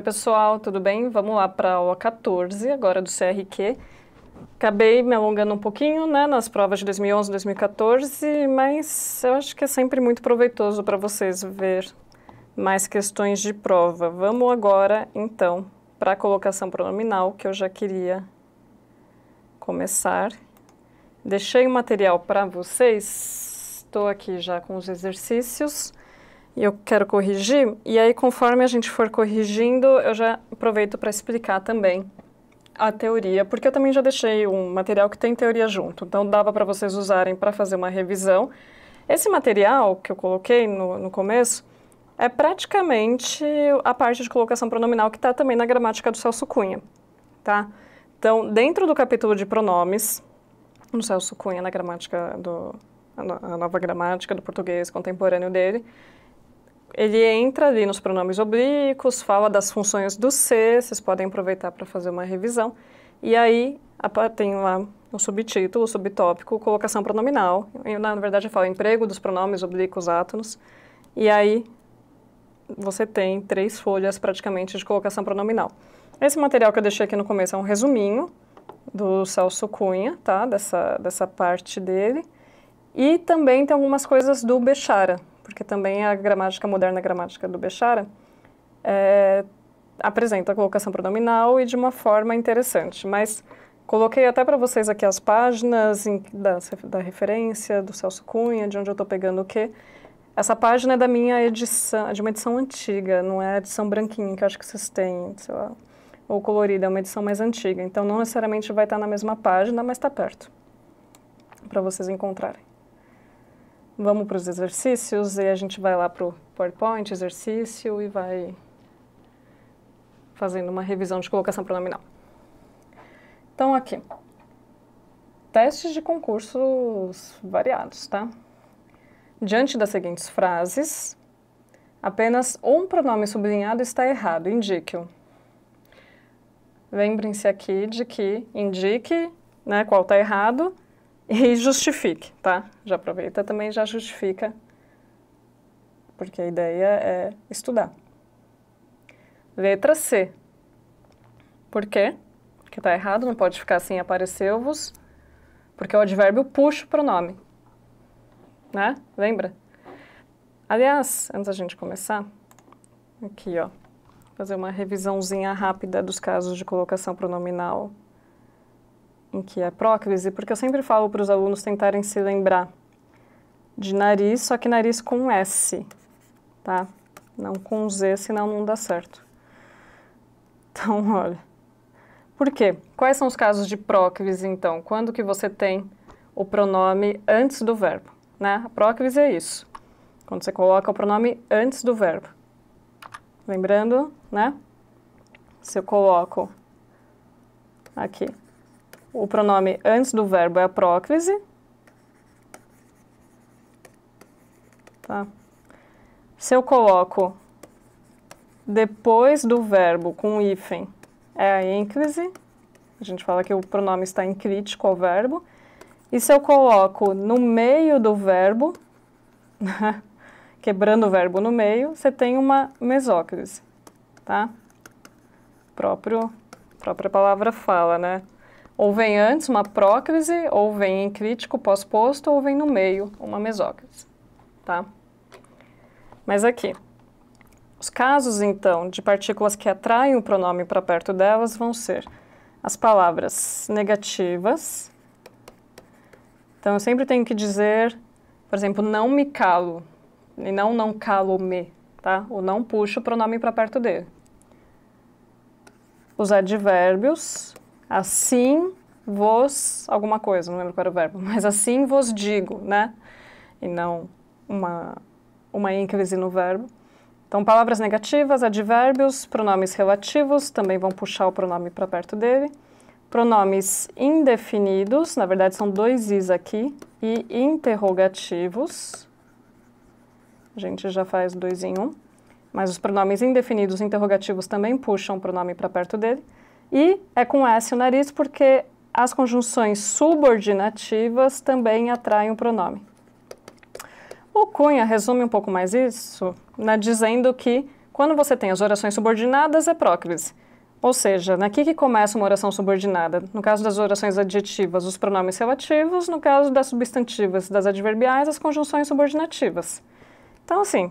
Oi, pessoal, tudo bem? Vamos lá para a aula 14, agora do CRQ. Acabei me alongando um pouquinho né, nas provas de 2011 2014, mas eu acho que é sempre muito proveitoso para vocês ver mais questões de prova. Vamos agora, então, para a colocação pronominal, que eu já queria começar. Deixei o material para vocês, estou aqui já com os exercícios e eu quero corrigir. E aí, conforme a gente for corrigindo, eu já aproveito para explicar também a teoria, porque eu também já deixei um material que tem teoria junto, então dava para vocês usarem para fazer uma revisão. Esse material que eu coloquei no, no começo é praticamente a parte de colocação pronominal que está também na gramática do Celso Cunha, tá? Então, dentro do capítulo de pronomes, no Celso Cunha, na gramática do, a nova gramática do português contemporâneo dele, ele entra ali nos pronomes oblíquos, fala das funções do ser, vocês podem aproveitar para fazer uma revisão. E aí tem lá o subtítulo, o subtópico, colocação pronominal. Eu, na verdade, eu falo emprego dos pronomes oblíquos átonos. E aí você tem três folhas praticamente de colocação pronominal. Esse material que eu deixei aqui no começo é um resuminho do Celso Cunha, tá? Dessa, dessa parte dele. E também tem algumas coisas do Bechara, que também é a gramática moderna, a gramática do Bechara, é, apresenta a colocação pronominal e de uma forma interessante. Mas coloquei até para vocês aqui as páginas em, da, da referência, do Celso Cunha, de onde eu estou pegando o quê. Essa página é da minha edição, é de uma edição antiga, não é a edição branquinha que acho que vocês têm, sei lá, ou colorida, é uma edição mais antiga. Então não necessariamente vai estar na mesma página, mas está perto para vocês encontrarem vamos para os exercícios e a gente vai lá para o PowerPoint, exercício e vai fazendo uma revisão de colocação pronominal. Então, aqui, testes de concursos variados, tá? Diante das seguintes frases, apenas um pronome sublinhado está errado, indique-o. Lembrem-se aqui de que indique né, qual está errado e justifique, tá? Já aproveita também já justifica, porque a ideia é estudar. Letra C. Por quê? Porque tá errado, não pode ficar assim, apareceu-vos, porque o advérbio puxa o pronome. Né? Lembra? Aliás, antes da gente começar, aqui ó, fazer uma revisãozinha rápida dos casos de colocação pronominal em que é prócrise, porque eu sempre falo para os alunos tentarem se lembrar de nariz, só que nariz com S, tá? Não com Z, senão não dá certo. Então, olha. Por quê? Quais são os casos de prócrise, então? Quando que você tem o pronome antes do verbo, né? A prócrise é isso. Quando você coloca o pronome antes do verbo. Lembrando, né? Se eu coloco aqui o pronome antes do verbo é a prócrise. Tá? Se eu coloco depois do verbo com hífen é a ênclise, a gente fala que o pronome está em crítico ao verbo. E se eu coloco no meio do verbo, quebrando o verbo no meio, você tem uma mesócrise, tá? Próprio, própria palavra fala, né? Ou vem antes uma prócrise, ou vem em crítico pós-posto, ou vem no meio, uma mesócrise, tá? Mas aqui, os casos, então, de partículas que atraem o pronome para perto delas vão ser as palavras negativas. Então, eu sempre tenho que dizer, por exemplo, não me calo, e não não calo-me, tá? Ou não puxo o pronome para perto dele. Os advérbios, Assim vos alguma coisa, não lembro qual era o verbo, mas assim vos digo, né? E não uma, uma ênclise no verbo. Então, palavras negativas, advérbios, pronomes relativos também vão puxar o pronome para perto dele. Pronomes indefinidos, na verdade são dois is aqui, e interrogativos. A gente já faz dois em um. Mas os pronomes indefinidos e interrogativos também puxam o pronome para perto dele. E é com S o nariz porque as conjunções subordinativas também atraem o pronome. O Cunha resume um pouco mais isso, né, dizendo que quando você tem as orações subordinadas é prócrise. Ou seja, naqui né, que começa uma oração subordinada. No caso das orações adjetivas, os pronomes relativos, no caso das substantivas das adverbiais, as conjunções subordinativas. Então, assim,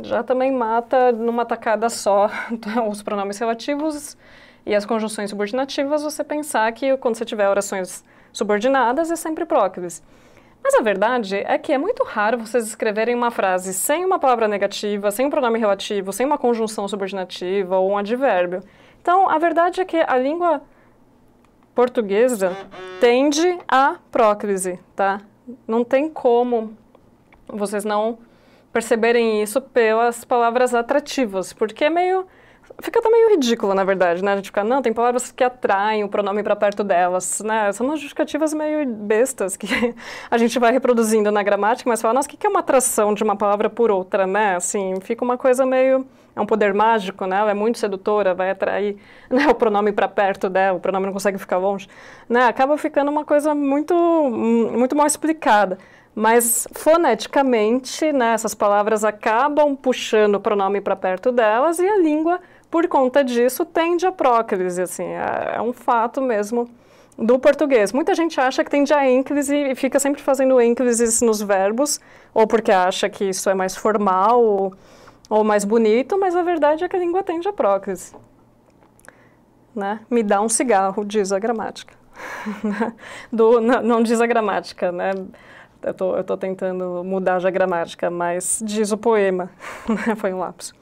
já também mata numa tacada só os pronomes relativos e as conjunções subordinativas, você pensar que quando você tiver orações subordinadas, é sempre próclise. Mas a verdade é que é muito raro vocês escreverem uma frase sem uma palavra negativa, sem um pronome relativo, sem uma conjunção subordinativa ou um advérbio. Então, a verdade é que a língua portuguesa tende à próclise, tá? Não tem como vocês não perceberem isso pelas palavras atrativas, porque é meio Fica até meio ridículo, na verdade, né? A gente fica, não, tem palavras que atraem o pronome para perto delas, né? São umas justificativas meio bestas que a gente vai reproduzindo na gramática, mas fala, nossa, o que é uma atração de uma palavra por outra, né? Assim, fica uma coisa meio. É um poder mágico, né? Ela é muito sedutora, vai atrair né, o pronome para perto dela, o pronome não consegue ficar longe, né? Acaba ficando uma coisa muito, muito mal explicada. Mas foneticamente, né, essas palavras acabam puxando o pronome para perto delas e a língua por conta disso, tende a próclise, assim, é, é um fato mesmo do português. Muita gente acha que tende a ênclise e fica sempre fazendo ênclises nos verbos, ou porque acha que isso é mais formal ou, ou mais bonito, mas a verdade é que a língua tende a próclise. Né? Me dá um cigarro, diz a gramática. do, não, não, diz a gramática, né? Eu tô, eu tô tentando mudar já a gramática, mas diz o poema. Né? Foi um lapso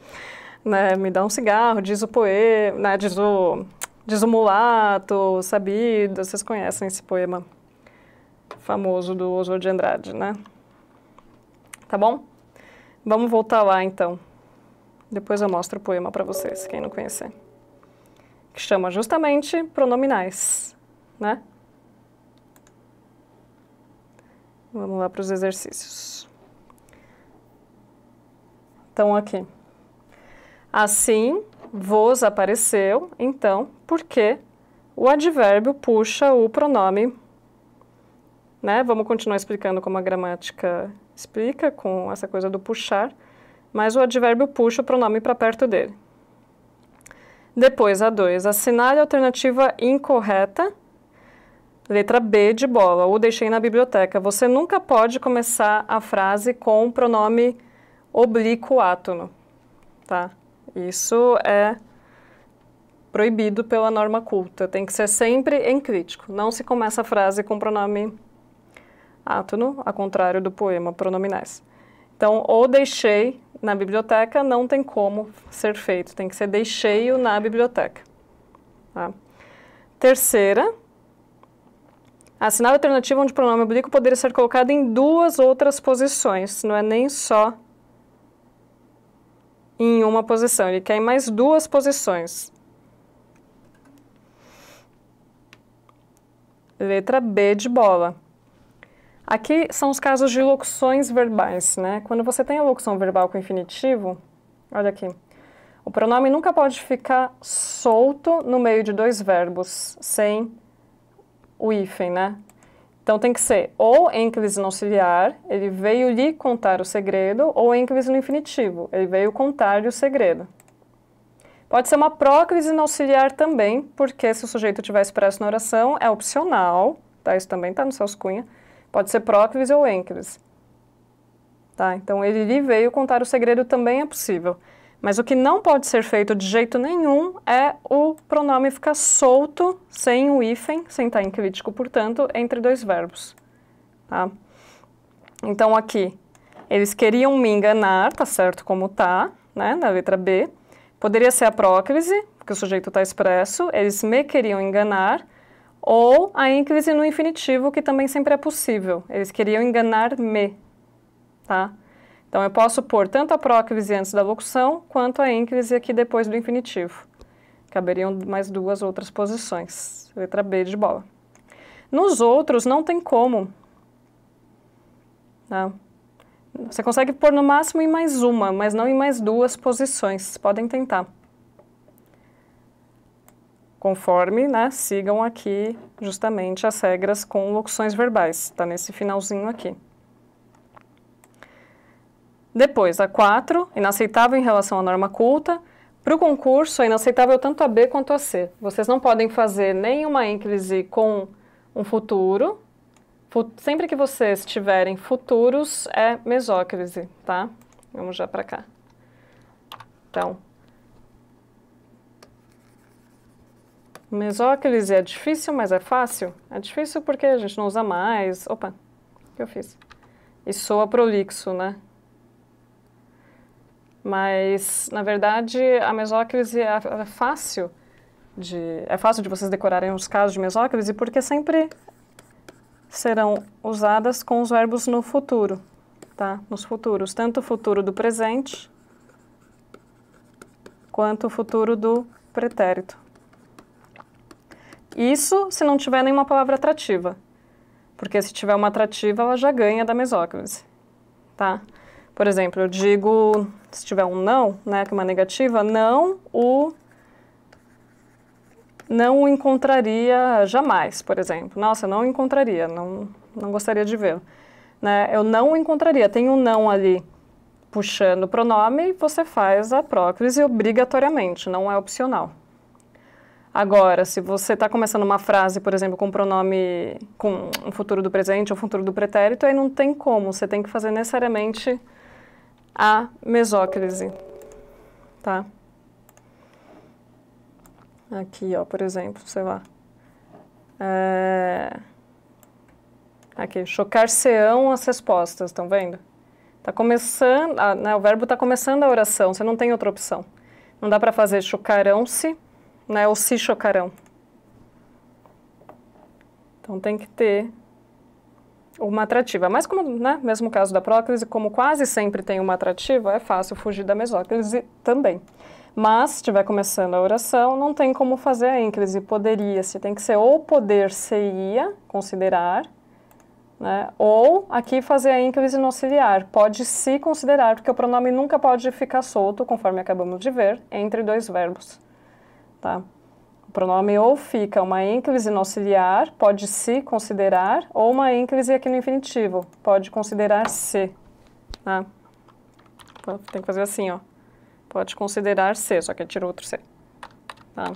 né? Me dá um cigarro, diz o poema, né? diz, o, diz o mulato, sabido. Vocês conhecem esse poema famoso do Oswald de Andrade, né? Tá bom? Vamos voltar lá então. Depois eu mostro o poema para vocês, quem não conhecer. Que chama justamente pronominais, né? Vamos lá para os exercícios. Então, aqui. Assim, vos apareceu, então, porque o advérbio puxa o pronome. Né? Vamos continuar explicando como a gramática explica, com essa coisa do puxar, mas o advérbio puxa o pronome para perto dele. Depois, a 2. Assinale a alternativa incorreta. Letra B de bola. O deixei na biblioteca. Você nunca pode começar a frase com o pronome oblíquo átono. Tá? Isso é proibido pela norma culta. Tem que ser sempre em crítico. Não se começa a frase com pronome átono, a contrário do poema pronominais. Então, ou deixei na biblioteca não tem como ser feito, tem que ser deixei-o na biblioteca. Tá? Terceira, assinale a alternativa onde o pronome oblíquo poderia ser colocado em duas outras posições, não é nem só em uma posição, ele quer mais duas posições. Letra B de bola. Aqui são os casos de locuções verbais, né? Quando você tem a locução verbal com infinitivo, olha aqui. O pronome nunca pode ficar solto no meio de dois verbos, sem o hífen, né? Então tem que ser ou ênclise no auxiliar, ele veio lhe contar o segredo, ou ênclise no infinitivo, ele veio contar-lhe o segredo. Pode ser uma próclise no auxiliar também, porque se o sujeito tiver expresso na oração, é opcional, tá? Isso também está no Celso Cunha. Pode ser próclise ou ênclise. Tá? Então ele lhe veio contar o segredo também é possível. Mas o que não pode ser feito de jeito nenhum é o pronome ficar solto, sem o hífen, sem estar em crítico, portanto, entre dois verbos. Tá? Então, aqui, eles queriam me enganar, tá certo como tá, né, na letra B. Poderia ser a prócrise, porque o sujeito está expresso, eles me queriam enganar, ou a ênclise no infinitivo, que também sempre é possível. Eles queriam enganar me, tá? Então, eu posso pôr tanto a próclise antes da locução, quanto a ênclise aqui depois do infinitivo. Caberiam mais duas outras posições. Letra B de bola. Nos outros, não tem como. Tá? Você consegue pôr no máximo em mais uma, mas não em mais duas posições. Podem tentar. Conforme, né, sigam aqui justamente as regras com locuções verbais. Está nesse finalzinho aqui. Depois, a 4, inaceitável em relação à norma culta. Para o concurso, é inaceitável tanto a B quanto a C. Vocês não podem fazer nenhuma ênclise com um futuro. Sempre que vocês tiverem futuros, é mesócrise, tá? Vamos já para cá. Então, mesócrise é difícil, mas é fácil? É difícil porque a gente não usa mais. Opa, o que eu fiz? E soa prolixo, né? Mas, na verdade, a mesóclise é, é fácil de, é fácil de vocês decorarem os casos de mesóclise porque sempre serão usadas com os verbos no futuro, tá? Nos futuros, tanto o futuro do presente quanto o futuro do pretérito. Isso se não tiver nenhuma palavra atrativa, porque se tiver uma atrativa, ela já ganha da mesóclise, tá? Por exemplo, eu digo, se tiver um não, né, que é uma negativa, não o não o encontraria jamais, por exemplo. Nossa, não o encontraria, não, não gostaria de vê-lo. Né? Eu não o encontraria. Tem um não ali puxando o pronome, você faz a próclise obrigatoriamente, não é opcional. Agora, se você está começando uma frase, por exemplo, com um pronome, com um futuro do presente ou um futuro do pretérito, aí não tem como, você tem que fazer necessariamente a mesócrise, tá? Aqui, ó, por exemplo, sei lá. É... Aqui, chocar-se-ão as respostas, estão vendo? Tá começando, ah, né, o verbo está começando a oração, você não tem outra opção. Não dá para fazer chocarão-se, né, ou se chocarão. Então tem que ter uma atrativa. Mas como, né, mesmo caso da próclise como quase sempre tem uma atrativa, é fácil fugir da mesócrise também. Mas, se estiver começando a oração, não tem como fazer a ênclise. Poderia-se, tem que ser ou poder-se-ia, considerar, né, ou aqui fazer a ênclise no auxiliar. Pode-se considerar, porque o pronome nunca pode ficar solto, conforme acabamos de ver, entre dois verbos. Tá? O pronome ou fica uma ênclise no auxiliar, pode se considerar, ou uma ênclise aqui no infinitivo, pode considerar-se. Né? tem que fazer assim, ó. Pode considerar-se, só que tira outro C. Tá?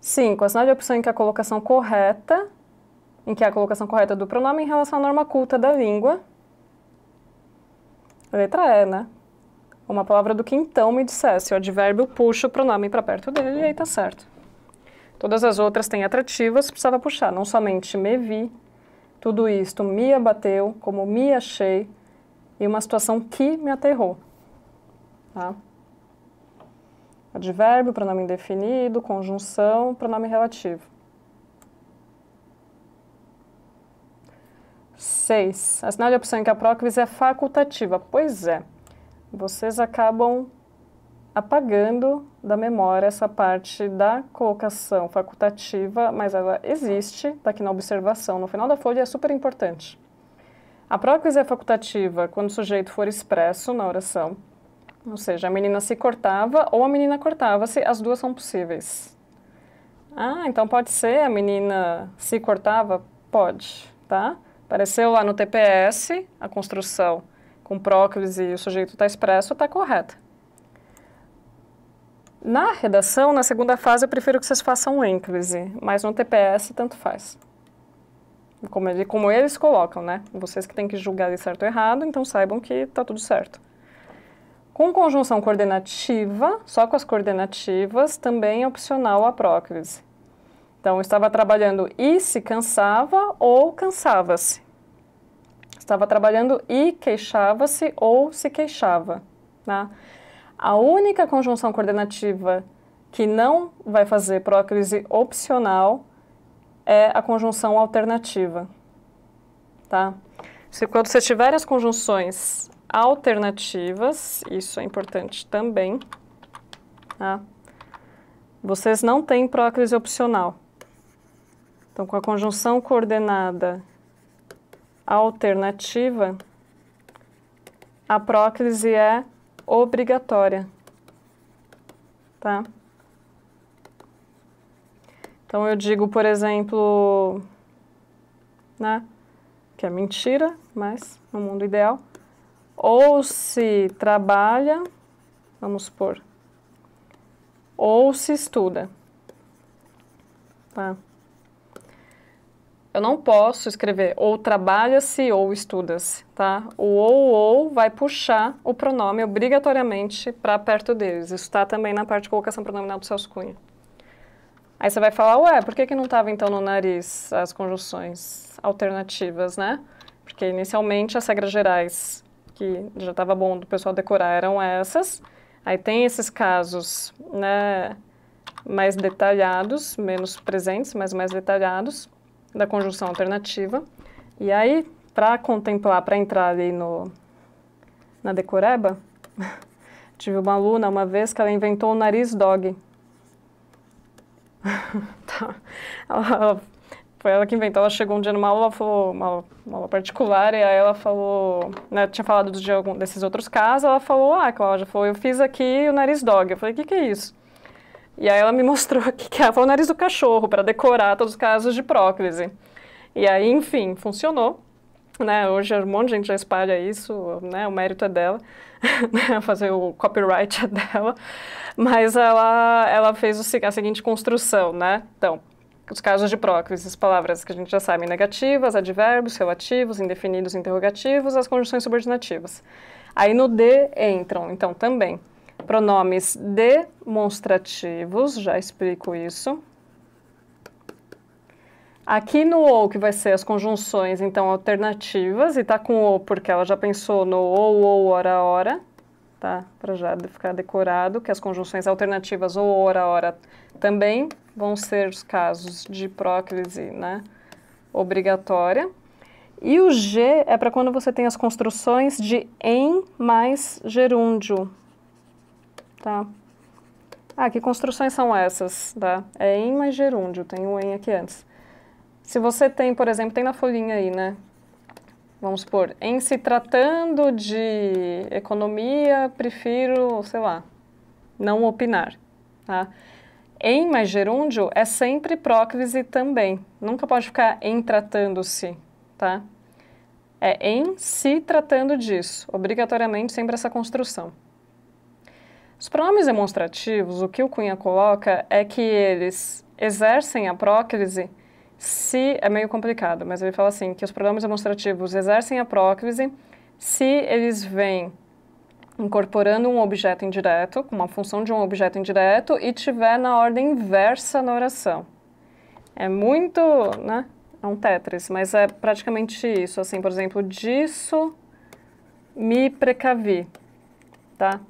5. A a de opção em que a colocação correta, em que a colocação correta do pronome em relação à norma culta da língua. Letra E, né? uma palavra do que então me dissesse. O advérbio puxa o pronome para perto dele e aí tá certo. Todas as outras têm atrativas, precisava puxar. Não somente me vi, tudo isto me abateu, como me achei, e uma situação que me aterrou. Tá? Advérbio, pronome indefinido, conjunção, pronome relativo. 6. É sinal de opção em que a próclise é facultativa. Pois é vocês acabam apagando da memória essa parte da colocação facultativa, mas ela existe, está aqui na observação, no final da folha é super importante. A próclise é facultativa quando o sujeito for expresso na oração, ou seja, a menina se cortava ou a menina cortava-se, as duas são possíveis. Ah, então pode ser a menina se cortava? Pode, tá? Apareceu lá no TPS a construção com prócrise e o sujeito está expresso, está correta. Na redação, na segunda fase, eu prefiro que vocês façam ênclise, mas no TPS tanto faz. Como, ele, como eles colocam, né? Vocês que têm que julgar de certo ou errado, então saibam que está tudo certo. Com conjunção coordenativa, só com as coordenativas, também é opcional a prócrise. Então, estava trabalhando e se cansava ou cansava-se estava trabalhando e queixava-se ou se queixava. Né? A única conjunção coordenativa que não vai fazer prócrise opcional é a conjunção alternativa. Tá? Se quando você tiver as conjunções alternativas, isso é importante também, tá? vocês não têm prócrise opcional. Então, com a conjunção coordenada alternativa, a próclise é obrigatória, tá? Então, eu digo, por exemplo, né, que é mentira, mas no mundo ideal, ou se trabalha, vamos supor, ou se estuda, tá? Eu não posso escrever ou trabalha-se ou estuda-se, tá? O ou ou vai puxar o pronome obrigatoriamente para perto deles. Isso está também na parte de colocação pronominal do Celso Cunha. Aí você vai falar, ué, por que, que não estava então no nariz as conjunções alternativas, né? Porque inicialmente as regras gerais, que já estava bom do pessoal decorar, eram essas. Aí tem esses casos, né, mais detalhados, menos presentes, mas mais detalhados da conjunção alternativa. E aí, para contemplar, para entrar ali no, na decoreba, tive uma aluna uma vez que ela inventou o nariz dog. Tá. ela, foi ela que inventou. Ela chegou um dia numa aula, falou, uma, uma aula particular, e aí ela falou, né, tinha falado de algum desses outros casos, ela falou, ah, Cláudia, falou, eu fiz aqui o nariz dog. Eu falei, o que, que é isso? E aí ela me mostrou que, que era o nariz do cachorro para decorar todos os casos de próclise. E aí, enfim, funcionou. Né? Hoje um monte de gente já espalha isso, né? O mérito é dela, né? fazer o copyright é dela. Mas ela, ela fez o, a seguinte construção, né? Então, os casos de próclise: as palavras que a gente já sabe, negativas, advérbios, relativos, indefinidos, interrogativos, as conjunções subordinativas. Aí no D entram, então, também pronomes demonstrativos, já explico isso. Aqui no ou, que vai ser as conjunções, então, alternativas, e está com o porque ela já pensou no ou, ou, ora, ora, tá? Para já ficar decorado, que as conjunções alternativas ou, ora, ora também vão ser os casos de próclise, né? Obrigatória. E o G é para quando você tem as construções de em mais gerúndio, tá? Ah, que construções são essas, tá? É em mais gerúndio, tem o em aqui antes. Se você tem, por exemplo, tem na folhinha aí, né? Vamos supor, em se tratando de economia, prefiro, sei lá, não opinar, tá? Em mais gerúndio é sempre prócrise também. Nunca pode ficar em tratando-se, tá? É em se tratando disso, obrigatoriamente sempre essa construção. Os pronomes demonstrativos, o que o Cunha coloca é que eles exercem a prócrise se. É meio complicado, mas ele fala assim: que os pronomes demonstrativos exercem a prócrise se eles vêm incorporando um objeto indireto, uma função de um objeto indireto, e tiver na ordem inversa na oração. É muito. né? É um Tetris, mas é praticamente isso. Assim, por exemplo, disso me precavi, tá?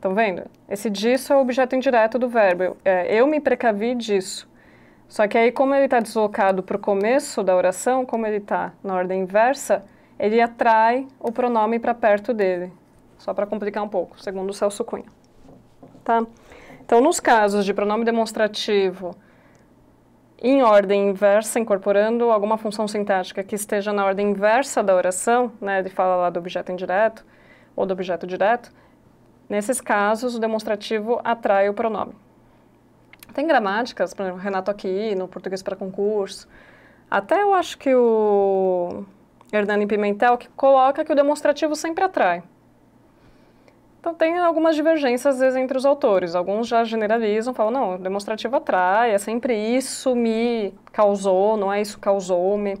Estão vendo? Esse disso é o objeto indireto do verbo. É, eu me precavi disso. Só que aí, como ele está deslocado para o começo da oração, como ele está na ordem inversa, ele atrai o pronome para perto dele. Só para complicar um pouco, segundo o Celso Cunha. Tá? Então, nos casos de pronome demonstrativo em ordem inversa, incorporando alguma função sintática que esteja na ordem inversa da oração, né, ele fala lá do objeto indireto ou do objeto direto, Nesses casos, o demonstrativo atrai o pronome. Tem gramáticas, por exemplo, Renato aqui, no português para concurso. Até eu acho que o Hernani Pimentel que coloca que o demonstrativo sempre atrai. Então tem algumas divergências às vezes entre os autores. Alguns já generalizam, falam, não, demonstrativo atrai, é sempre isso me causou, não é isso causou-me.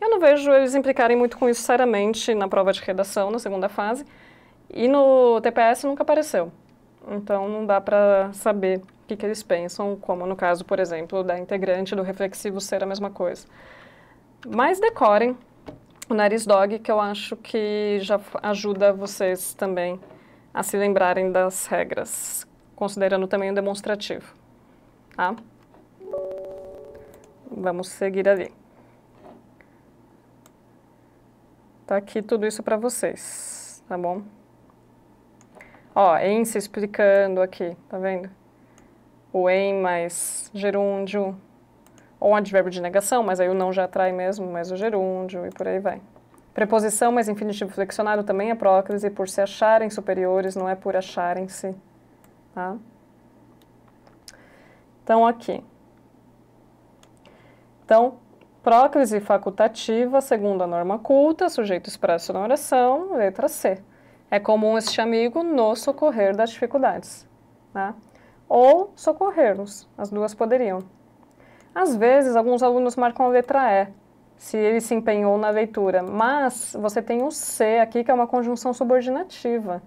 Eu não vejo eles implicarem muito com isso seriamente na prova de redação, na segunda fase, e no TPS nunca apareceu. Então não dá para saber o que, que, eles pensam, como no caso, por exemplo, da integrante do reflexivo ser a mesma coisa. Mas decorem o Nariz Dog, que eu acho que já ajuda vocês também a se lembrarem das regras, considerando também o demonstrativo. Tá? Vamos seguir ali. Tá aqui tudo isso para vocês, tá bom? Ó, em se explicando aqui, tá vendo? O em mais gerúndio, ou um advérbio de negação, mas aí o não já atrai mesmo, mas o gerúndio e por aí vai. Preposição mais infinitivo flexionado também é prócrise por se acharem superiores, não é por acharem-se. Tá? Então, aqui. Então, prócrise facultativa, segundo a norma culta, sujeito expresso na oração, letra C. É comum este amigo nos socorrer das dificuldades. Né? Ou socorrer-nos, as duas poderiam. Às vezes, alguns alunos marcam a letra E, se ele se empenhou na leitura, mas você tem um C aqui, que é uma conjunção subordinativa.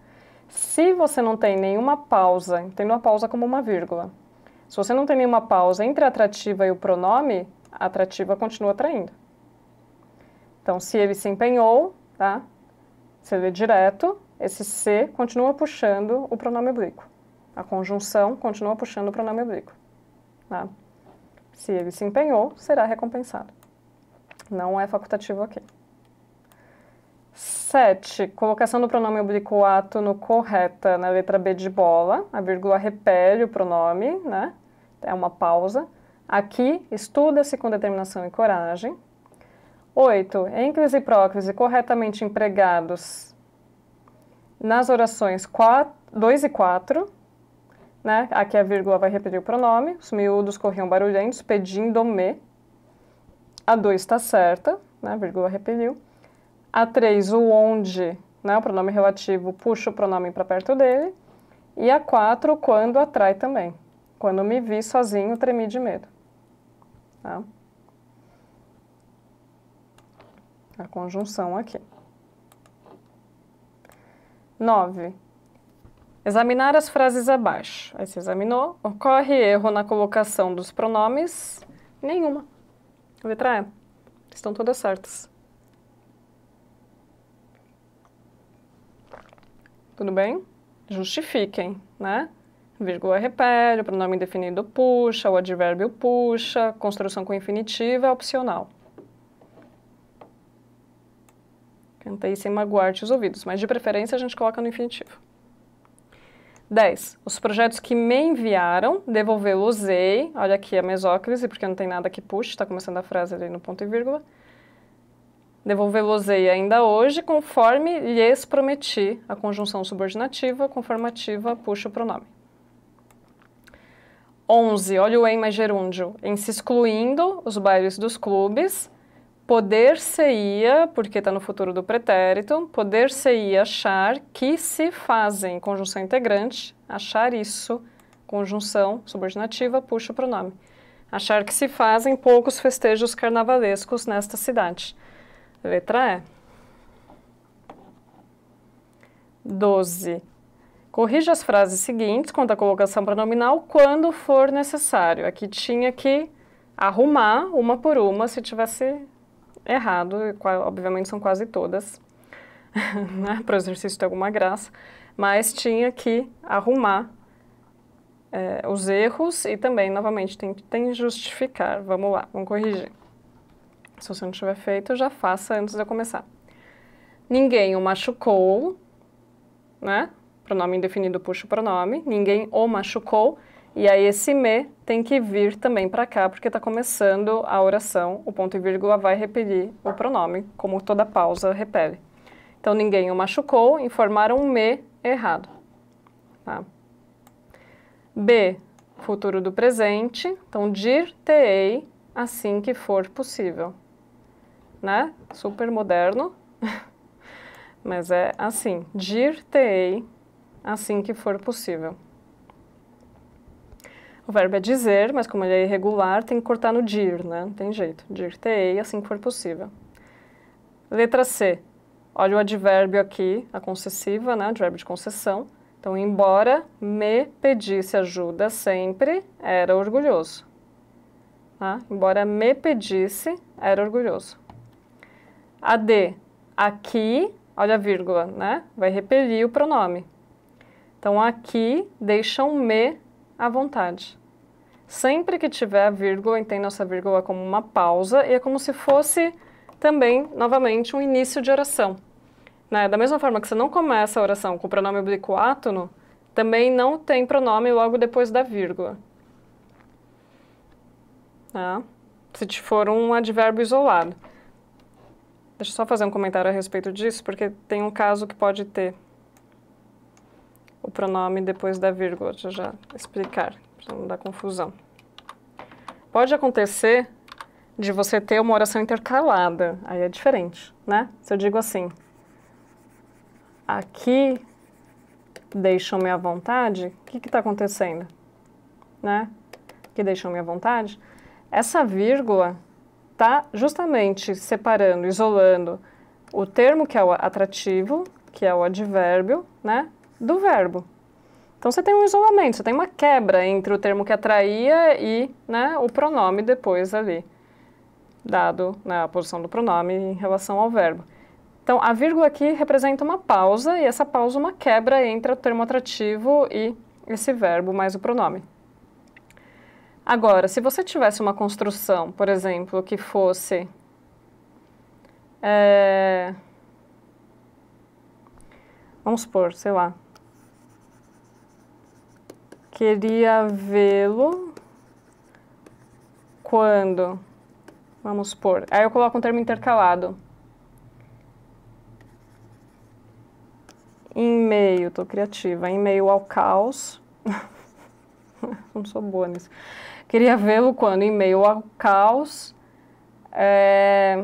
Se você não tem nenhuma pausa, entendo a pausa como uma vírgula, se você não tem nenhuma pausa entre a atrativa e o pronome, a atrativa continua atraindo. Então, se ele se empenhou, tá? Você vê direto, esse c continua puxando o pronome oblíquo. A conjunção continua puxando o pronome oblíquo. Tá? Se ele se empenhou, será recompensado. Não é facultativo aqui. 7. Colocação do pronome oblíquo ato no correta na letra B de bola. A vírgula repele o pronome, né? É uma pausa. Aqui, estuda-se com determinação e coragem. 8. Ênclise e próclise corretamente empregados nas orações 2 e 4, né? Aqui a vírgula vai repetir o pronome. Os miúdos corriam barulhentos, pedindo-me. A 2 está certa, né? A vírgula repeliu. A 3, o onde, né? O pronome relativo puxa o pronome para perto dele. E a 4, quando atrai também. Quando me vi sozinho, tremi de medo. Tá? A conjunção aqui. 9. Examinar as frases abaixo. Aí você examinou. Ocorre erro na colocação dos pronomes? Nenhuma. Letra E. Estão todas certas. Tudo bem? Justifiquem, né? Vírgula repele, o pronome indefinido puxa, o advérbio puxa, construção com infinitiva é opcional. Cantei sem magoar-te os ouvidos, mas de preferência a gente coloca no infinitivo. 10. Os projetos que me enviaram, devolvê-los-ei. Olha aqui a mesócrise, porque não tem nada que puxe, está começando a frase ali no ponto e vírgula. Devolvê-los-ei ainda hoje, conforme lhes prometi. A conjunção subordinativa, conformativa, puxa o pronome. 11. Olha o em mais gerúndio. Em se excluindo os bairros dos clubes, poder se ia, porque está no futuro do pretérito, poder se ia achar que se fazem conjunção integrante, achar isso, conjunção subordinativa, puxa o pronome. Achar que se fazem poucos festejos carnavalescos nesta cidade. Letra E. 12. Corrija as frases seguintes quanto à colocação pronominal quando for necessário. Aqui tinha que arrumar uma por uma se tivesse errado, obviamente são quase todas, né, para o exercício ter alguma graça, mas tinha que arrumar é, os erros e também, novamente, tem, tem que justificar. Vamos lá, vamos corrigir. Se você não tiver feito, já faça antes de eu começar. Ninguém o machucou, né? Pronome indefinido puxa o pronome. Ninguém o machucou e aí esse me tem que vir também para cá, porque está começando a oração, o ponto e vírgula vai repelir o pronome, como toda pausa repele. Então, ninguém o machucou, informaram um me errado. Tá? B, futuro do presente. Então, dir-te-ei assim que for possível. Né? Super moderno, mas é assim, dir-te-ei assim que for possível. O verbo é dizer, mas como ele é irregular, tem que cortar no dir, né? Não tem jeito. Dir-te-ei, assim que for possível. Letra C. Olha o advérbio aqui, a concessiva, né? Advérbio de concessão. Então, embora me pedisse ajuda sempre, era orgulhoso. Tá? Embora me pedisse, era orgulhoso. A D. Aqui, olha a vírgula, né? Vai repelir o pronome. Então, aqui deixam me à vontade. Sempre que tiver a vírgula, entenda essa a vírgula como uma pausa e é como se fosse também, novamente, um início de oração. Né? Da mesma forma que você não começa a oração com o pronome oblíquo átono, também não tem pronome logo depois da vírgula. Tá? Se for um advérbio isolado. Deixa eu só fazer um comentário a respeito disso, porque tem um caso que pode ter o pronome depois da vírgula, deixa eu já explicar, para não dar confusão. Pode acontecer de você ter uma oração intercalada, aí é diferente, né? Se eu digo assim, aqui deixam-me à vontade, o que está acontecendo? Né? Que deixam-me à vontade. Essa vírgula está justamente separando, isolando o termo que é o atrativo, que é o advérbio, né? do verbo. Então você tem um isolamento, você tem uma quebra entre o termo que atraía e né, o pronome depois ali, dado na né, posição do pronome em relação ao verbo. Então a vírgula aqui representa uma pausa e essa pausa uma quebra entre o termo atrativo e esse verbo mais o pronome. Agora, se você tivesse uma construção, por exemplo, que fosse é, vamos supor, sei lá, queria vê-lo quando, vamos supor, aí eu coloco um termo intercalado. Em meio, tô criativa, em meio ao caos. Não sou boa nisso. Queria vê-lo quando, em meio ao caos. É...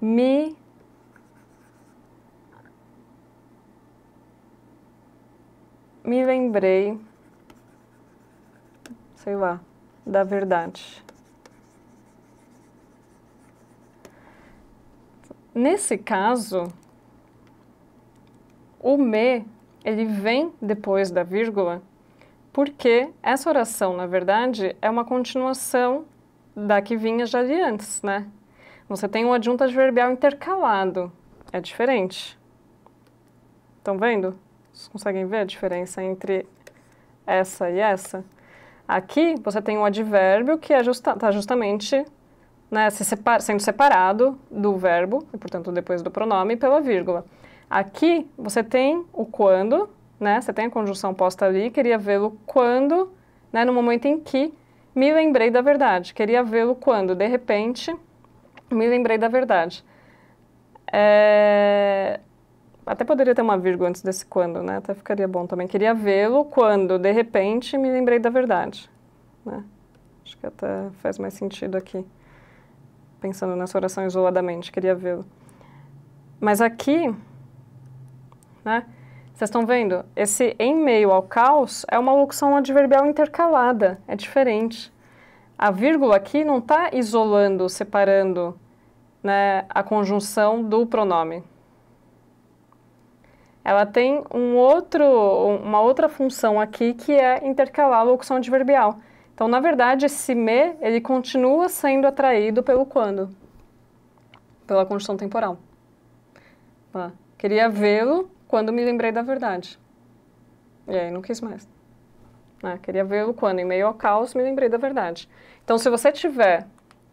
Me me lembrei, sei lá, da verdade. Nesse caso, o me, ele vem depois da vírgula, porque essa oração, na verdade, é uma continuação da que vinha já de antes, né? Você tem um adjunto adverbial intercalado, é diferente. Estão vendo? Vocês conseguem ver a diferença entre essa e essa? Aqui você tem um advérbio que é justa, tá justamente né, se sendo separado do verbo, e portanto depois do pronome, pela vírgula. Aqui você tem o quando, né, você tem a conjunção posta ali, queria vê-lo quando, né, no momento em que me lembrei da verdade, queria vê-lo quando, de repente, me lembrei da verdade. É... Até poderia ter uma vírgula antes desse quando, né? Até ficaria bom também. Queria vê-lo quando, de repente, me lembrei da verdade. Né? Acho que até faz mais sentido aqui, pensando nessa oração isoladamente. Queria vê-lo. Mas aqui, né? Vocês estão vendo? Esse em meio ao caos é uma locução adverbial intercalada, é diferente. A vírgula aqui não está isolando, separando né, a conjunção do pronome ela tem um outro, uma outra função aqui que é intercalar a locução adverbial. Então, na verdade, esse me, ele continua sendo atraído pelo quando, pela construção temporal. Ah, queria vê-lo quando me lembrei da verdade. E aí não quis mais. Ah, queria vê-lo quando, em meio ao caos, me lembrei da verdade. Então, se você tiver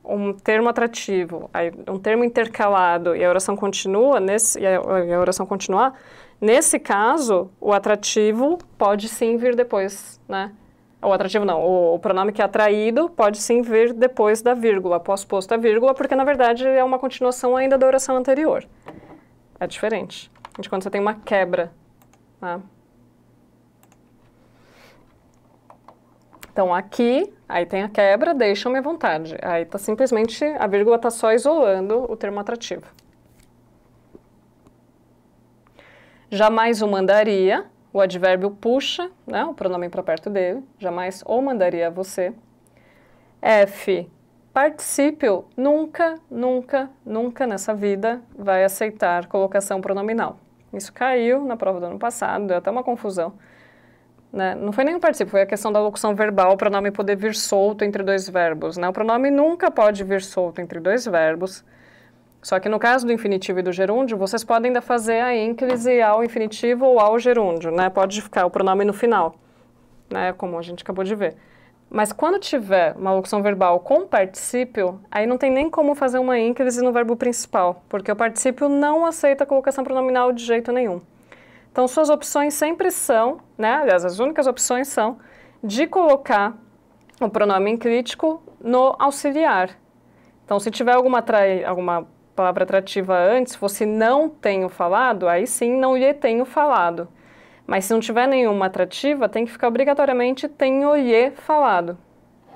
um termo atrativo, um termo intercalado e a oração continua, nesse, e a oração continuar, Nesse caso, o atrativo pode sim vir depois, né? O atrativo não, o, o pronome que é atraído pode sim vir depois da vírgula, após posto a vírgula, porque na verdade é uma continuação ainda da oração anterior. É diferente de quando você tem uma quebra. Né? Então aqui, aí tem a quebra, deixam-me à vontade. Aí tá simplesmente, a vírgula está só isolando o termo atrativo. Jamais o mandaria, o advérbio puxa, né, o pronome para perto dele, jamais ou mandaria você. F, particípio, nunca, nunca, nunca nessa vida vai aceitar colocação pronominal. Isso caiu na prova do ano passado, deu até uma confusão. Né? Não foi nem o particípio, foi a questão da locução verbal, o pronome poder vir solto entre dois verbos. Né? O pronome nunca pode vir solto entre dois verbos. Só que no caso do infinitivo e do gerúndio, vocês podem ainda fazer a ínclise ao infinitivo ou ao gerúndio, né? Pode ficar o pronome no final, né? Como a gente acabou de ver. Mas quando tiver uma locução verbal com particípio, aí não tem nem como fazer uma ínclise no verbo principal, porque o particípio não aceita a colocação pronominal de jeito nenhum. Então, suas opções sempre são, né? Aliás, as únicas opções são de colocar o pronome crítico no auxiliar. Então, se tiver alguma, trai, alguma palavra atrativa antes, fosse não tenho falado, aí sim não lhe tenho falado. Mas se não tiver nenhuma atrativa, tem que ficar obrigatoriamente tenho-lhe falado,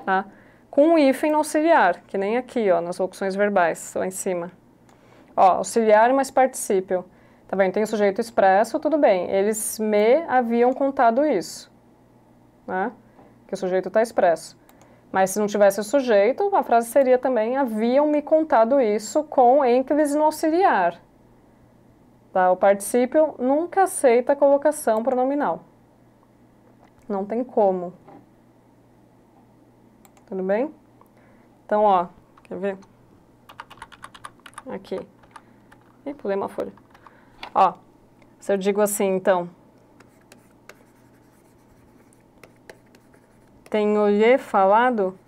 tá? Com um hífen no auxiliar, que nem aqui, ó, nas locuções verbais, lá em cima. Ó, auxiliar mais particípio. Tá vendo? Tem o sujeito expresso, tudo bem. Eles me haviam contado isso, né? Que o sujeito está expresso. Mas se não tivesse o sujeito, a frase seria também haviam me contado isso com ênclise no auxiliar. Tá? O particípio nunca aceita a colocação pronominal. Não tem como. Tudo bem? Então, ó, quer ver? Aqui. Ih, pulei uma folha. Ó, se eu digo assim, então, tem o falado,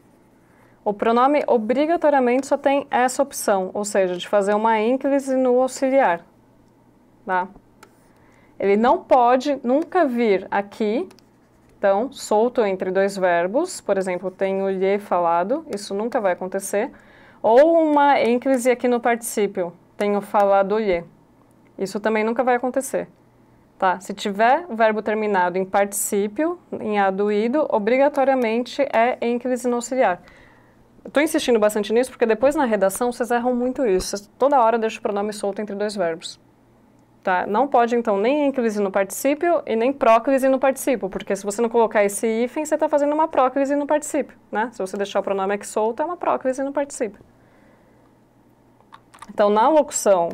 o pronome obrigatoriamente só tem essa opção, ou seja, de fazer uma ênclise no auxiliar. Tá? Ele não pode nunca vir aqui, então, solto entre dois verbos, por exemplo, tenho lhe falado, isso nunca vai acontecer, ou uma ênclise aqui no particípio, tenho falado lhe. Isso também nunca vai acontecer. Tá? Se tiver verbo terminado em particípio, em aduído, obrigatoriamente é em crise auxiliar. Estou insistindo bastante nisso porque depois na redação vocês erram muito isso. Vocês, toda hora deixa o pronome solto entre dois verbos. Tá? Não pode, então, nem ênclise no particípio e nem próclise no particípio, porque se você não colocar esse hífen, você está fazendo uma próclise no particípio, né? Se você deixar o pronome aqui solto, é uma próclise no particípio. Então, na locução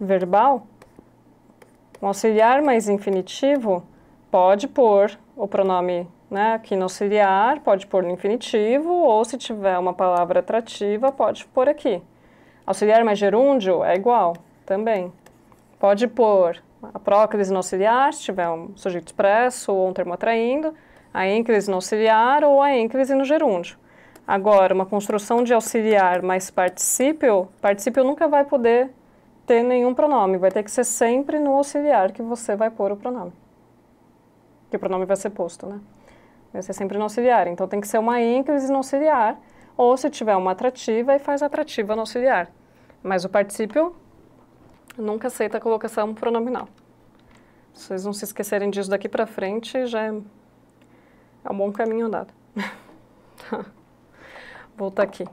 verbal, um auxiliar mais infinitivo pode pôr o pronome né, aqui no auxiliar, pode pôr no infinitivo, ou se tiver uma palavra atrativa, pode pôr aqui. Auxiliar mais gerúndio é igual também. Pode pôr a próclise no auxiliar, se tiver um sujeito expresso ou um termo atraindo, a ênclise no auxiliar ou a ênclise no gerúndio. Agora, uma construção de auxiliar mais particípio, particípio nunca vai poder ter nenhum pronome, vai ter que ser sempre no auxiliar que você vai pôr o pronome. Que o pronome vai ser posto, né? Vai ser sempre no auxiliar. Então tem que ser uma ênclise no auxiliar, ou se tiver uma atrativa, e faz atrativa no auxiliar. Mas o particípio nunca aceita a colocação pronominal. Se vocês não se esquecerem disso daqui para frente, já é, é um bom caminho andado. Voltar aqui.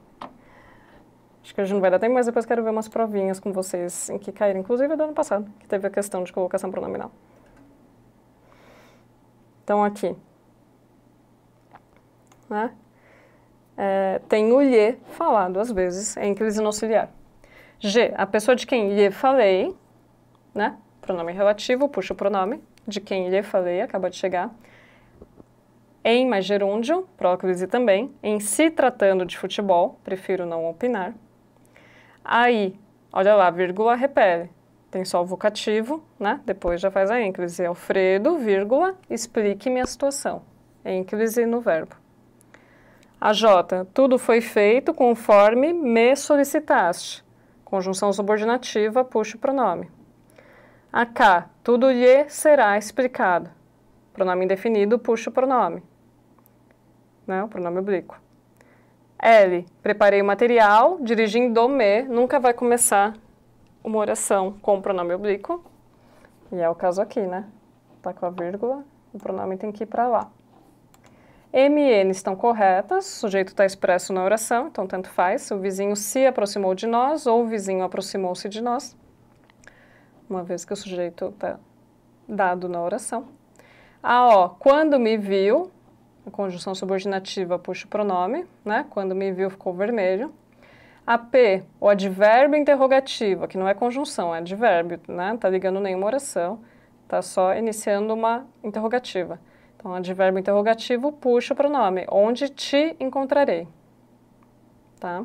Acho que hoje não vai dar tempo, mas depois quero ver umas provinhas com vocês em que caíram, inclusive do ano passado, que teve a questão de colocação pronominal. Então, aqui. Né? É, tem o lhe falado, às vezes, em crise no auxiliar. G, a pessoa de quem lhe falei, né? Pronome relativo, puxa o pronome. De quem lhe falei, acaba de chegar. Em mais gerúndio, próclise também. Em se tratando de futebol, prefiro não opinar. Aí, olha lá, vírgula, repele. Tem só o vocativo, né? Depois já faz a ênclise. Alfredo, vírgula, explique-me a situação. Ênclise no verbo. A J, tudo foi feito conforme me solicitaste. Conjunção subordinativa, puxa o pronome. A K, tudo lhe será explicado. Pronome indefinido, puxa o pronome. Né? O pronome oblíquo. L. Preparei o material, dirigindo me, nunca vai começar uma oração com o pronome oblíquo. E é o caso aqui, né? Tá com a vírgula, o pronome tem que ir para lá. M e N estão corretas, o sujeito está expresso na oração, então tanto faz. O vizinho se aproximou de nós ou o vizinho aproximou-se de nós, uma vez que o sujeito está dado na oração. A O, quando me viu, conjunção subordinativa puxa o pronome, né? Quando me viu ficou vermelho. A P, o advérbio interrogativa, que não é conjunção, é advérbio, né? Não tá ligando nenhuma oração, tá só iniciando uma interrogativa. Então, advérbio interrogativo puxa o pronome, onde te encontrarei, tá?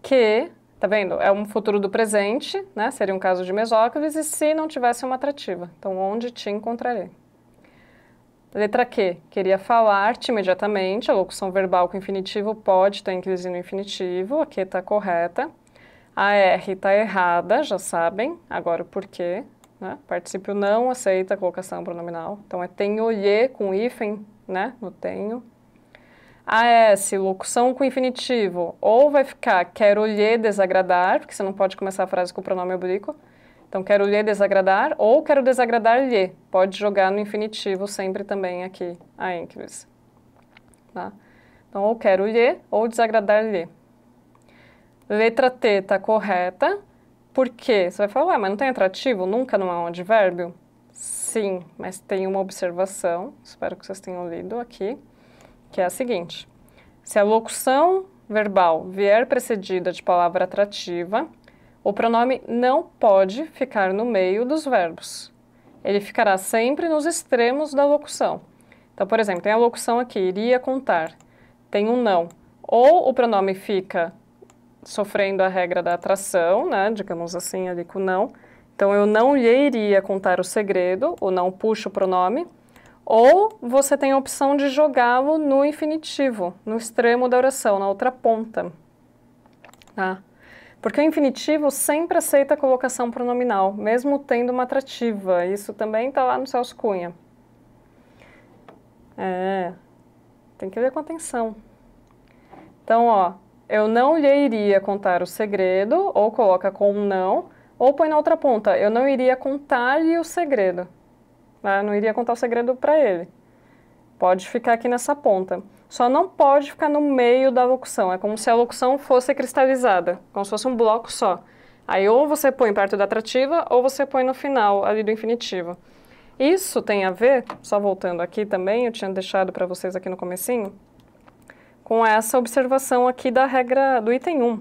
Que, tá vendo? É um futuro do presente, né? Seria um caso de mesóclise se não tivesse uma atrativa. Então, onde te encontrarei. Letra Q, queria falar-te imediatamente. A locução verbal com infinitivo pode ter inclusive no infinitivo, a Q está correta. A R está errada, já sabem, agora o porquê. Né? Particípio não aceita a colocação pronominal. Então é tenho lhe com hífen né? no tenho. A S, locução com infinitivo, ou vai ficar quero lhe desagradar, porque você não pode começar a frase com o pronome oblíquo, então, quero lhe desagradar ou quero desagradar-lhe. Pode jogar no infinitivo sempre também aqui a íncris. Tá? Então, ou quero lhe ou desagradar-lhe. Letra T está correta. Por quê? Você vai falar, ué, mas não tem atrativo? Nunca não é um advérbio? Sim, mas tem uma observação, espero que vocês tenham lido aqui, que é a seguinte. Se a locução verbal vier precedida de palavra atrativa, o pronome não pode ficar no meio dos verbos. Ele ficará sempre nos extremos da locução. Então, por exemplo, tem a locução aqui, iria contar. Tem um não. Ou o pronome fica sofrendo a regra da atração, né? digamos assim, ali com não. Então, eu não lhe iria contar o segredo, o não puxa o pronome. Ou você tem a opção de jogá-lo no infinitivo, no extremo da oração, na outra ponta. Tá? Porque o infinitivo sempre aceita a colocação pronominal, mesmo tendo uma atrativa. Isso também está lá no Celso Cunha. É, tem que ler com atenção. Então, ó, eu não lhe iria contar o segredo, ou coloca com um não, ou põe na outra ponta, eu não iria contar-lhe o segredo. Né? Ah, eu não iria contar o segredo para ele. Pode ficar aqui nessa ponta só não pode ficar no meio da locução. É como se a locução fosse cristalizada, como se fosse um bloco só. Aí ou você põe perto da atrativa ou você põe no final ali do infinitivo. Isso tem a ver, só voltando aqui também, eu tinha deixado para vocês aqui no comecinho, com essa observação aqui da regra do item 1.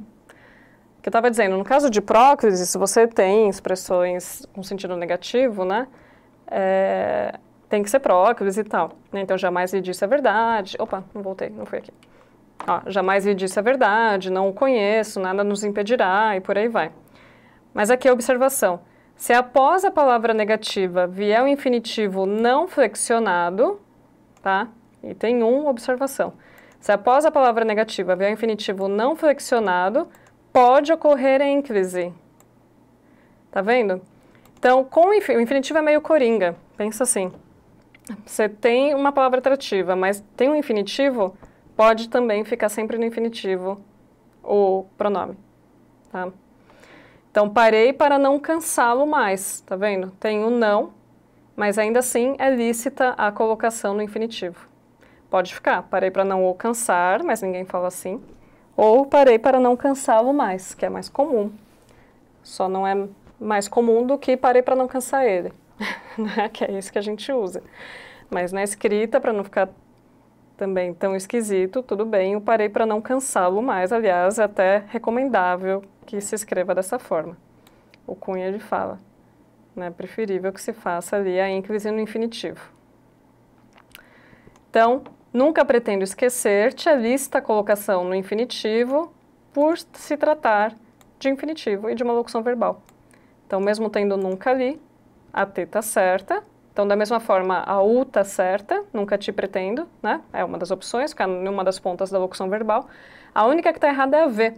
Que eu estava dizendo, no caso de próclise se você tem expressões com sentido negativo, né, é, tem que ser próclise e tal. Né? Então, jamais lhe disse a verdade. Opa, não voltei, não fui aqui. Ó, jamais lhe disse a verdade, não o conheço, nada nos impedirá e por aí vai. Mas aqui a observação. Se após a palavra negativa vier o infinitivo não flexionado, tá? E tem um observação. Se após a palavra negativa vier o infinitivo não flexionado, pode ocorrer ênclise. Tá vendo? Então, com o infinitivo é meio coringa. Pensa assim. Você tem uma palavra atrativa, mas tem um infinitivo, pode também ficar sempre no infinitivo o pronome, tá? Então, parei para não cansá-lo mais, tá vendo? Tem o não, mas ainda assim é lícita a colocação no infinitivo. Pode ficar, parei para não o cansar, mas ninguém fala assim. Ou parei para não cansá-lo mais, que é mais comum. Só não é mais comum do que parei para não cansar ele. Né, que é isso que a gente usa. Mas na escrita, para não ficar também tão esquisito, tudo bem, eu parei para não cansá-lo mais. Aliás, é até recomendável que se escreva dessa forma. O Cunha ele fala. Né? Preferível que se faça ali a ênclise no infinitivo. Então, nunca pretendo esquecer-te, é a lista colocação no infinitivo, por se tratar de infinitivo e de uma locução verbal. Então, mesmo tendo nunca ali, a T está certa. Então, da mesma forma, a U está certa, nunca te pretendo, né? É uma das opções, ficar uma das pontas da locução verbal. A única que está errada é a V.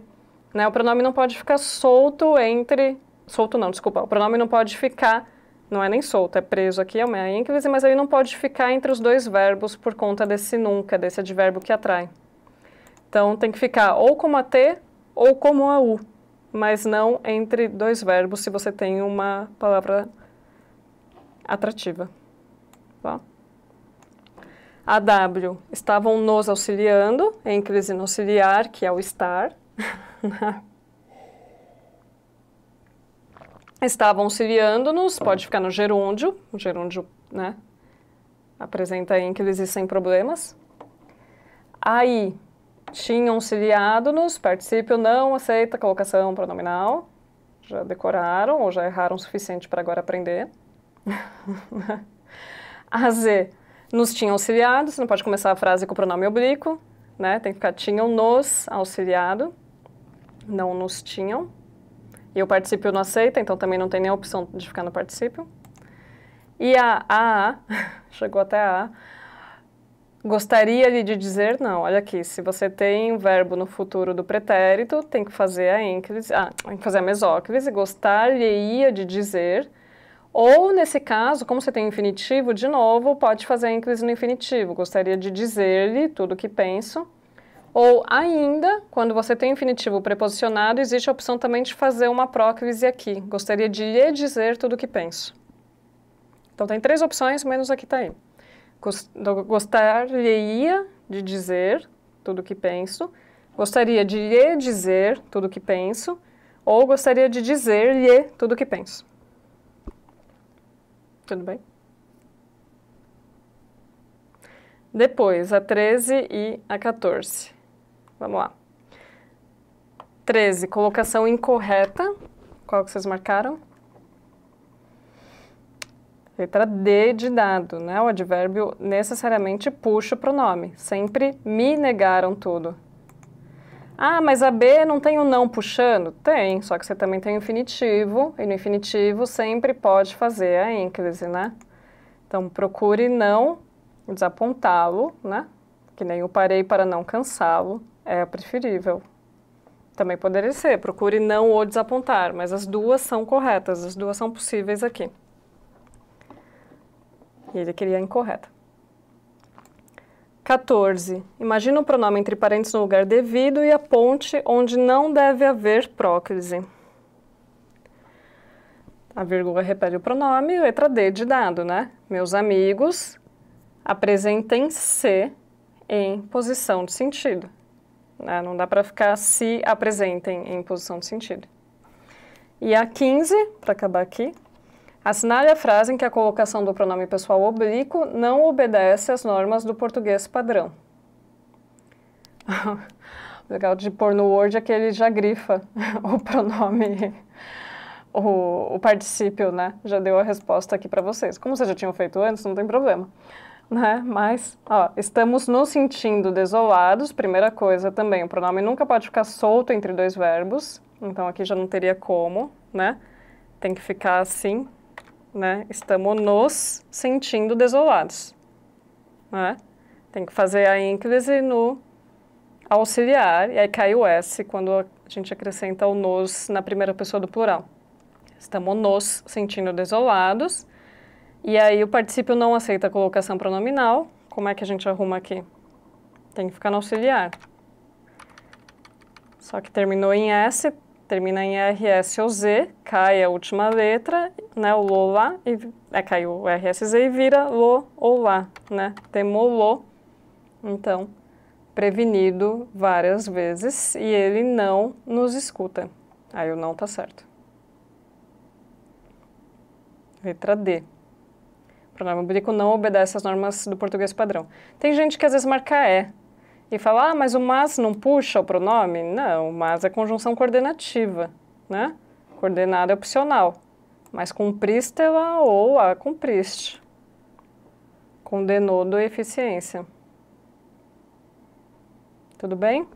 Né? O pronome não pode ficar solto entre... Solto não, desculpa. O pronome não pode ficar... Não é nem solto, é preso aqui, é uma ênclise, mas ele não pode ficar entre os dois verbos por conta desse nunca, desse advérbio que atrai. Então, tem que ficar ou como a T ou como a U, mas não entre dois verbos se você tem uma palavra atrativa. Tá? A W estavam nos auxiliando, ênclise no auxiliar, que é o estar. estavam auxiliando-nos, pode ficar no gerúndio, o gerúndio, né, apresenta ênclise sem problemas. Aí, tinham auxiliado-nos, participio não aceita colocação pronominal, já decoraram ou já erraram o suficiente para agora aprender. A Z nos tinha auxiliado, você não pode começar a frase com o pronome oblíquo, né? Tem que ficar tinham nos auxiliado, não nos tinham. E o particípio não aceita, então também não tem nem opção de ficar no participio. E a A chegou até a A, gostaria de dizer, não, olha aqui, se você tem um verbo no futuro do pretérito, tem que fazer a ênclise, ah, tem que fazer a mesóclise, gostaria de dizer, ou, nesse caso, como você tem infinitivo, de novo, pode fazer ênclise no infinitivo. Gostaria de dizer-lhe tudo o que penso. Ou ainda, quando você tem infinitivo preposicionado, existe a opção também de fazer uma prócrise aqui. Gostaria de lhe dizer tudo o que penso. Então tem três opções, menos aqui está aí. Gostaria de dizer tudo o que penso. Gostaria de lhe dizer tudo o que penso. Ou gostaria de dizer-lhe tudo o que penso. Tudo bem? Depois, a 13 e a 14. Vamos lá. 13, colocação incorreta. Qual que vocês marcaram? Letra D de dado, né? O advérbio necessariamente puxa o pronome. Sempre me negaram tudo. Ah, mas a B não tem o um não puxando? Tem, só que você também tem o infinitivo, e no infinitivo sempre pode fazer a ênclise, né? Então procure não desapontá-lo, né? Que nem o parei para não cansá-lo, é preferível. Também poderia ser, procure não o desapontar, mas as duas são corretas, as duas são possíveis aqui. E ele queria a incorreta. 14. Imagina o pronome entre parênteses no lugar devido e a ponte onde não deve haver prócrise. A vírgula repele o pronome, letra D de dado, né? Meus amigos, apresentem-se em posição de sentido. Né? Não dá para ficar se apresentem em posição de sentido. E a 15, para acabar aqui, Assinale a frase em que a colocação do pronome pessoal oblíquo não obedece às normas do português padrão. legal de pôr no Word é que ele já grifa o pronome, o, o particípio, né? Já deu a resposta aqui para vocês. Como vocês já tinham feito antes, não tem problema. Né? Mas, ó, estamos nos sentindo desolados, primeira coisa também, o pronome nunca pode ficar solto entre dois verbos, então aqui já não teria como, né? Tem que ficar assim, né? Estamos nos sentindo desolados, né? Tem que fazer a ênclise no auxiliar, e aí cai o S quando a gente acrescenta o nos na primeira pessoa do plural. Estamos nos sentindo desolados, e aí o particípio não aceita a colocação pronominal. Como é que a gente arruma aqui? Tem que ficar no auxiliar. Só que terminou em S, termina em RS ou Z, cai a última letra, né, o Lola, lá, e, é, cai o RSZ e vira lo ou lá, né, temolou, então, prevenido várias vezes e ele não nos escuta. Aí o não tá certo. Letra D. O pronome oblíquo não obedece às normas do português padrão. Tem gente que às vezes marca E e fala, ah, mas o mas não puxa o pronome? Não, mas é conjunção coordenativa, né? Coordenada é opcional, mas cumpriste ela ou a cumpriste. Condenou do eficiência. Tudo bem?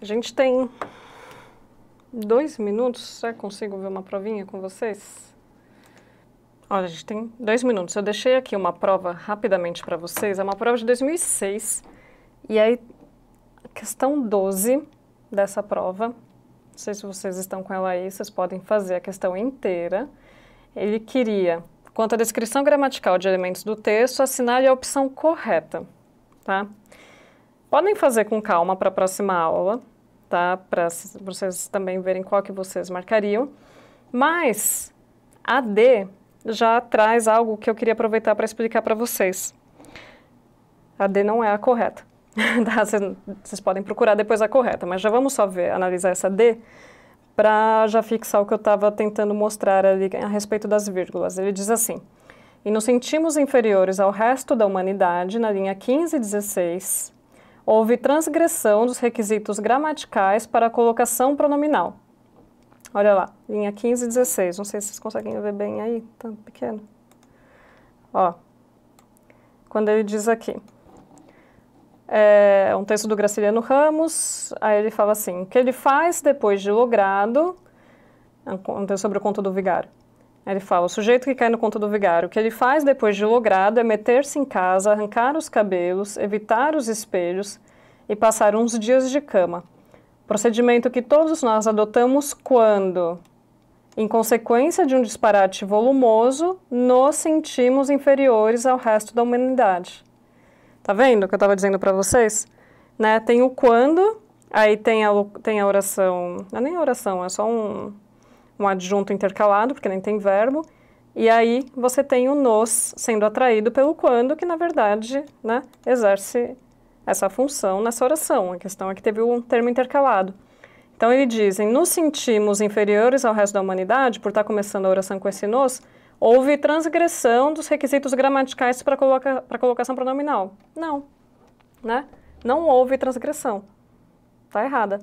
A gente tem dois minutos, será que consigo ver uma provinha com vocês? Olha, a gente tem dois minutos. Eu deixei aqui uma prova rapidamente para vocês. É uma prova de 2006. E aí, questão 12 dessa prova. Não sei se vocês estão com ela aí, vocês podem fazer a questão inteira. Ele queria, quanto à descrição gramatical de elementos do texto, assinale a opção correta, tá? Podem fazer com calma para a próxima aula, tá? Para vocês também verem qual que vocês marcariam. Mas a D já traz algo que eu queria aproveitar para explicar para vocês. A D não é a correta. vocês tá? podem procurar depois a correta, mas já vamos só ver, analisar essa D para já fixar o que eu estava tentando mostrar ali a respeito das vírgulas. Ele diz assim: E nos sentimos inferiores ao resto da humanidade, na linha 15 e 16, houve transgressão dos requisitos gramaticais para a colocação pronominal Olha lá, linha 15 e 16. Não sei se vocês conseguem ver bem aí, tá pequeno. Ó, quando ele diz aqui, é um texto do Graciliano Ramos, aí ele fala assim, o que ele faz depois de logrado, é um texto é sobre o conto do vigário. Ele fala, o sujeito que cai no conto do vigário, o que ele faz depois de logrado é meter-se em casa, arrancar os cabelos, evitar os espelhos e passar uns dias de cama. Procedimento que todos nós adotamos quando, em consequência de um disparate volumoso, nos sentimos inferiores ao resto da humanidade. Tá vendo o que eu estava dizendo para vocês? Né? Tem o quando, aí tem a, tem a oração, não é nem oração, é só um, um adjunto intercalado, porque nem tem verbo, e aí você tem o nos sendo atraído pelo quando, que na verdade né, exerce essa função nessa oração. A questão é que teve um termo intercalado. Então ele dizem, nos sentimos inferiores ao resto da humanidade por estar tá começando a oração com esse nos, houve transgressão dos requisitos gramaticais para coloca, para colocação pronominal. Não, né? Não houve transgressão. Tá errada.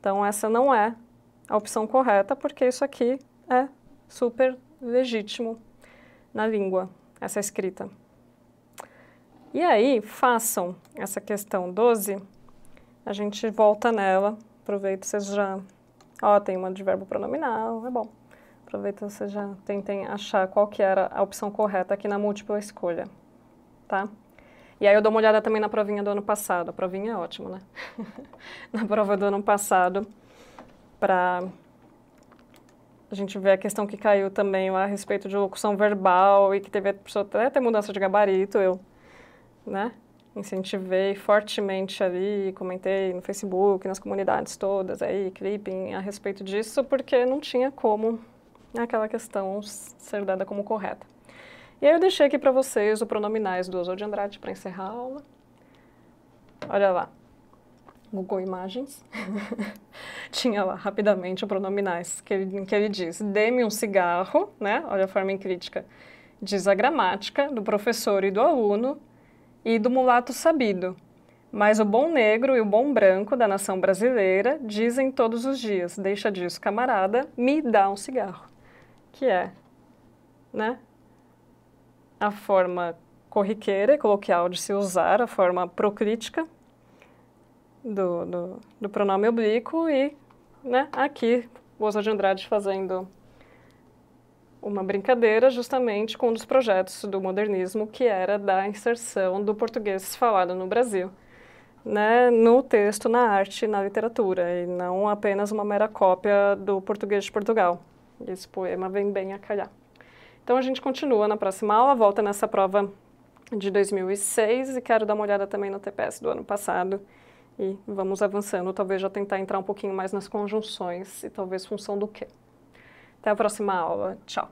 Então essa não é a opção correta, porque isso aqui é super legítimo na língua, essa escrita. E aí, façam essa questão 12, a gente volta nela, aproveita, vocês já... Ó, tem uma de verbo pronominal, é bom. Aproveita, vocês já tentem achar qual que era a opção correta aqui na múltipla escolha, tá? E aí eu dou uma olhada também na provinha do ano passado, a provinha é ótima, né? na prova do ano passado, para a gente ver a questão que caiu também lá a respeito de locução verbal e que teve a pessoa até ter mudança de gabarito. Eu né? Incentivei fortemente ali, comentei no Facebook, nas comunidades todas aí, clipping a respeito disso, porque não tinha como aquela questão ser dada como correta. E aí eu deixei aqui para vocês o pronominais do Oswald de Andrade para encerrar a aula. Olha lá. Google Imagens, tinha lá rapidamente o pronominais, que ele, que ele diz, dê-me um cigarro, né? Olha a forma em crítica. Diz a gramática do professor e do aluno, e do mulato sabido. Mas o bom negro e o bom branco da nação brasileira dizem todos os dias: deixa disso, camarada, me dá um cigarro. Que é, né? A forma corriqueira e coloquial de se usar, a forma procrítica do, do, do pronome oblíquo e, né, aqui, Bosa de Andrade fazendo uma brincadeira justamente com um dos projetos do modernismo, que era da inserção do português falado no Brasil, né, no texto, na arte, na literatura, e não apenas uma mera cópia do português de Portugal. Esse poema vem bem a calhar. Então a gente continua na próxima aula, volta nessa prova de 2006 e quero dar uma olhada também no TPS do ano passado e vamos avançando, talvez já tentar entrar um pouquinho mais nas conjunções e talvez função do quê. Até a próxima aula. Tchau.